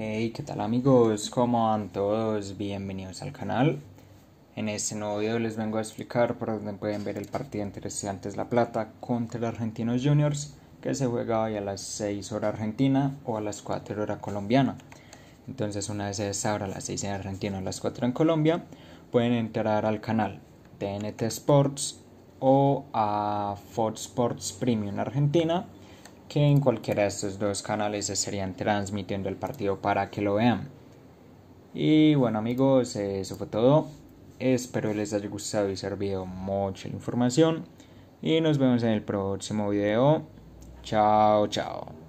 Hey, ¿qué tal amigos? ¿Cómo van todos? Bienvenidos al canal. En este nuevo video les vengo a explicar por dónde pueden ver el partido entre Estudiantes La Plata contra el Argentinos Juniors que se juega hoy a las 6 horas argentina o a las 4 horas colombiana. Entonces una vez se desabra a las 6 en Argentina o a las 4 en Colombia, pueden entrar al canal TNT Sports o a Fox Sports Premium en Argentina que en cualquiera de estos dos canales se estarían transmitiendo el partido para que lo vean. Y bueno amigos, eso fue todo. Espero les haya gustado y servido mucho la información. Y nos vemos en el próximo video. Chao, chao.